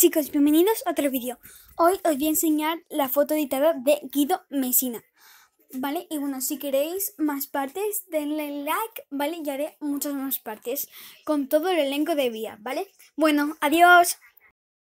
Chicos, bienvenidos a otro vídeo. Hoy os voy a enseñar la foto editada de Guido Messina. ¿Vale? Y bueno, si queréis más partes, denle like, ¿vale? Y haré muchas más partes con todo el elenco de Vía, ¿vale? Bueno, adiós.